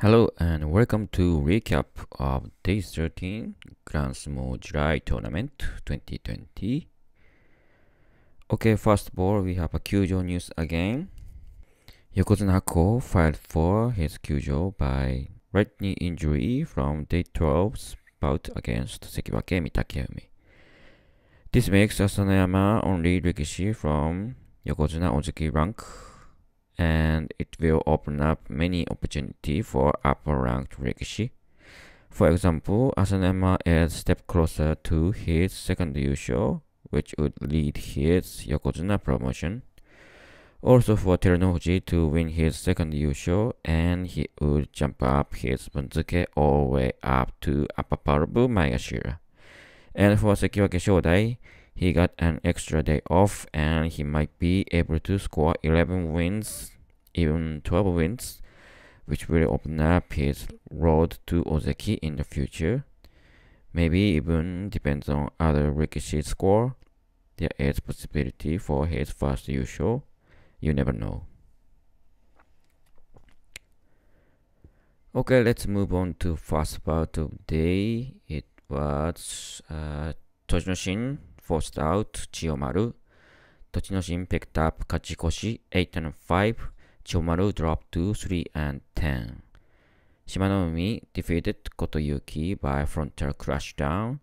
Hello and welcome to recap of day 13 Grand Small July Tournament 2020. Okay, first of all, we have a Kyujo news again. Yokozuna Hako filed for his Kyujo by right knee injury from day 12's bout against Sekiwake Mitakeumi. This makes Asanayama only Rikishi from Yokozuna Ozuki rank and it will open up many opportunity for upper ranked Rikishi. For example, Asanema is step closer to his second Yusho, which would lead his Yokozuna promotion. Also for Terunoji to win his second Yusho, and he would jump up his Bunzuke all the way up to upper Apaparabu Magashira. And for Sekiwake Shodai, he got an extra day off and he might be able to score 11 wins, even 12 wins, which will open up his road to Ozeki in the future. Maybe even depends on other Rikishi score. There is possibility for his first usual. You never know. Okay, let's move on to first part of the day. It was uh, Toshinoshin forced out 千代丸栃ノ心 picked up 勝ち越し8 and 5千代丸 dropped to 3 and 10島の海 defeated ことゆき by frontal crashdown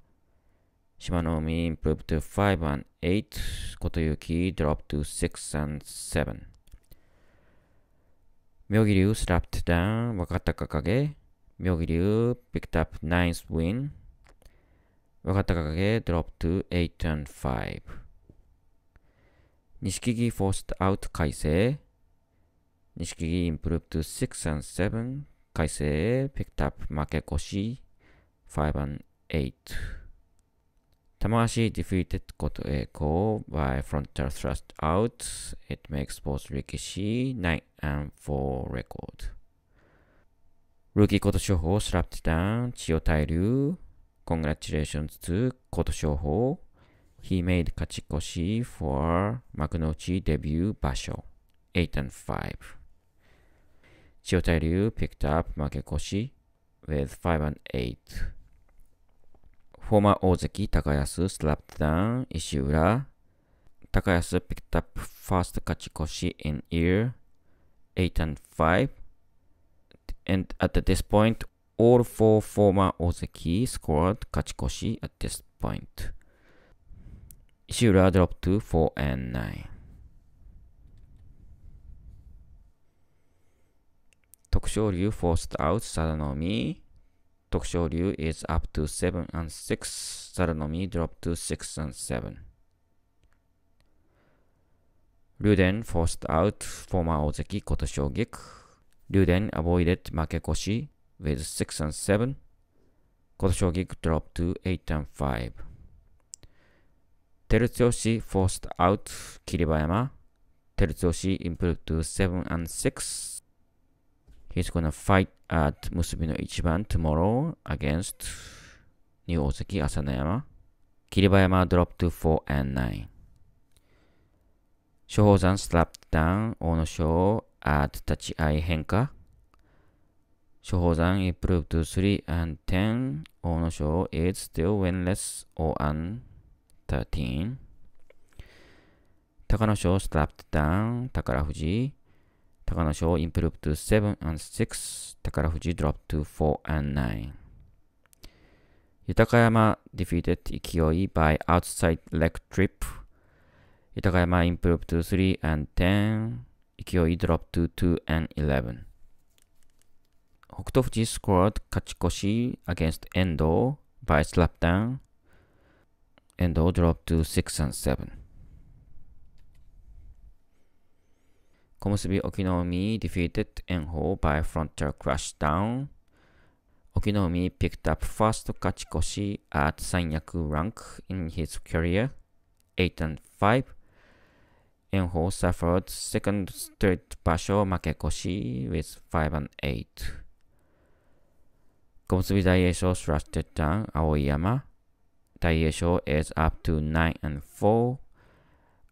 島の海 improved to 5 and 8ことゆき dropped to 6 and 7妙義龍 slapped down 若隆景妙義龍 picked up 9th win 分かったかげ、drop to 8 and 5。錦木 forced out 改正。錦木 improved to 6 and 7改正。picked up 負け越し。5 and 8。玉足 defeated こと k o by frontal thrust out. It makes both rikishi 9 and 4 record. ル p キーこと処方スラップダウン、血を大 u Congratulations to Koto Shoho. u He made Kachikoshi for Makunochi debut basho, 8 and 5. Chiyotai Ryu picked up Makekoshi with 5 and 8. Former Ozeki Takayasu slapped down Ishiura. Takayasu picked up first Kachikoshi in e a r 8 and 5. And at this point, all four former Ozeki scored 勝ち越し at this point. 石浦 dropped to 4 and 9. 徳勝流 forced out サダノミ。徳勝流 is up to 7 and 6. サダノミ dropped to 6 and 7. 竜電 forced out former 大関琴衝撃。竜電 avoided 負け越し with 6 and 7琴将棋 dropped to 8 and 5 Terutsuyoshi forced out Kiribayama Terutsuyoshi improved to 7 and 6 He's gonna fight at Musubi no Ichiban tomorrow against New Ozaki Asanayama Kiribayama dropped to 4 and 9 Shohozan slapped down Ono Sho at Tachi Ai Henka 処方山 it proved to three and t e 0大野賞 is still winless 0 and thirteen. 高野賞 slapped down 宝富士高野賞 improved to seven and six. 宝富士 dropped to four and nine. 豊山 defeated 勢い by outside leg trip. 豊山 improved to three and ten. 勢い dropped to 2 and eleven. Oktofuji scored Kachikoshi against Endo by slapdown. Endo dropped to 6 and 7. Komusubi Okinomi defeated Enho by frontal crash down. Okinomi picked up first Kachikoshi at Sanyaku rank in his career, 8 and 5. Enho suffered second straight basho makekoshi with 5 and 8. Consolidation thrusted down Aoyama. Daisho is up to 9 and 4.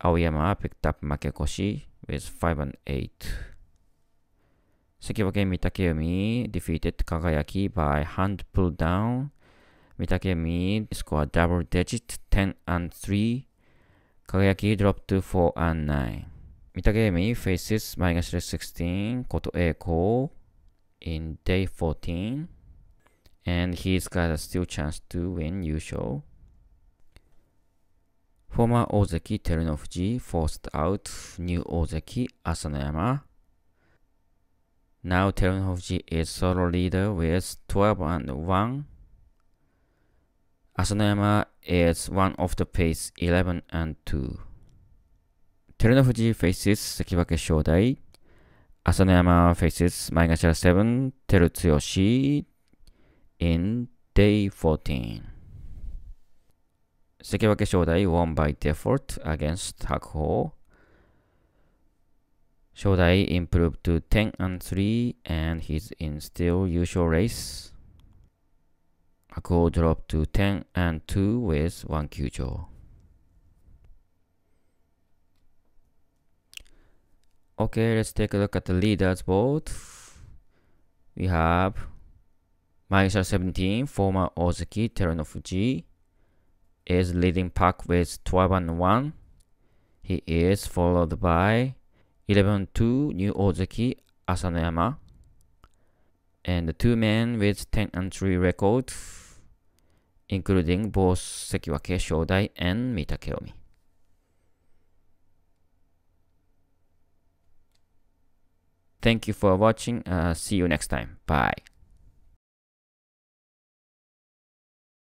Aoyama picked up Makekoshi with 5 and 8. Sekiwake Mitakeumi defeated Kagayaki by hand pull down. Mitakeumi scored double digit 10 and 3. Kagayaki dropped to 4 and 9. Mitakeumi faces 16, Koto in day 14 and he's got a still chance to win Yusho. Former Ozeki Terunofuji forced out new Ozeki Asanayama. Now Terunofuji is solo leader with 12 and 1. Asanayama is one of the pace 11 and 2. Terunofuji faces Sekibake Shodai. Asanayama faces Maegashira 7, Terutsuyoshi, in day 14. Sekiwake Shodai won by default against Hakuho. Shodai improved to 10 and 3 and he's in still usual race. Hakuho dropped to 10 and 2 with 1 Kyujo. Okay, let's take a look at the leaders board. We have Maisha 17, former Ozuki Terunofuji, is leading pack with 12 and 1. He is followed by 11 2 New Ozuki Asanoyama and the two men with 10 and 3 records, including both Sekiwake Shodai and Mitakeomi. Thank you for watching. Uh, see you next time. Bye.